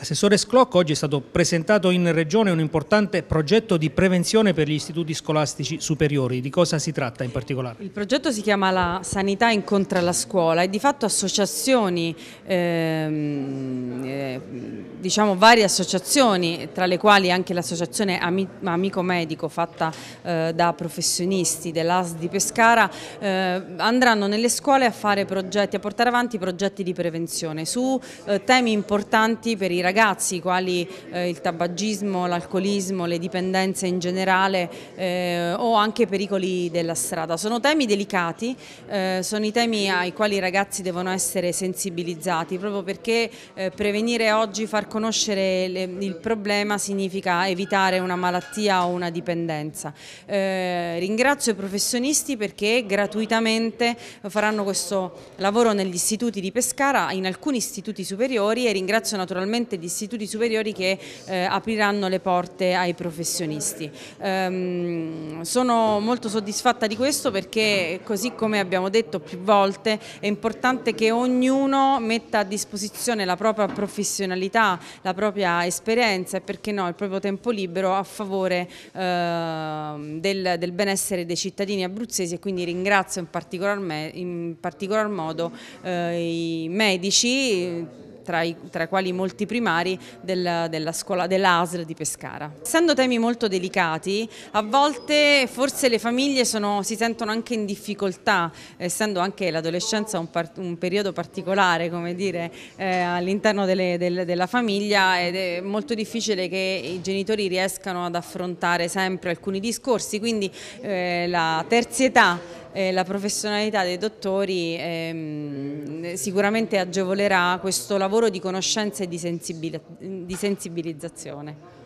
Assessore Sclocco, oggi è stato presentato in Regione un importante progetto di prevenzione per gli istituti scolastici superiori. Di cosa si tratta in particolare? Il progetto si chiama La sanità incontra la scuola e di fatto associazioni, ehm, eh, diciamo varie associazioni, tra le quali anche l'associazione Amico Medico fatta eh, da professionisti dell'AS di Pescara, eh, andranno nelle scuole a fare progetti, a portare avanti progetti di prevenzione su eh, temi importanti per i ragazzi ragazzi quali eh, il tabagismo, l'alcolismo, le dipendenze in generale eh, o anche pericoli della strada. Sono temi delicati, eh, sono i temi ai quali i ragazzi devono essere sensibilizzati proprio perché eh, prevenire oggi, far conoscere le, il problema significa evitare una malattia o una dipendenza. Eh, ringrazio i professionisti perché gratuitamente faranno questo lavoro negli istituti di Pescara, in alcuni istituti superiori e ringrazio naturalmente di istituti superiori che eh, apriranno le porte ai professionisti. Ehm, sono molto soddisfatta di questo perché così come abbiamo detto più volte è importante che ognuno metta a disposizione la propria professionalità, la propria esperienza e perché no il proprio tempo libero a favore eh, del, del, benessere dei cittadini abruzzesi e quindi ringrazio in particolar, me, in particolar modo eh, i medici tra i, tra quali molti primari del, della scuola dell'ASL di Pescara. Essendo temi molto delicati, a volte forse le famiglie sono, si sentono anche in difficoltà, essendo anche l'adolescenza un, un, periodo particolare eh, all'interno del, della famiglia ed è molto difficile che i genitori riescano ad affrontare sempre alcuni discorsi, quindi eh, la terzietà eh, la professionalità dei dottori ehm, sicuramente agevolerà questo lavoro di conoscenza e di, sensibil di sensibilizzazione.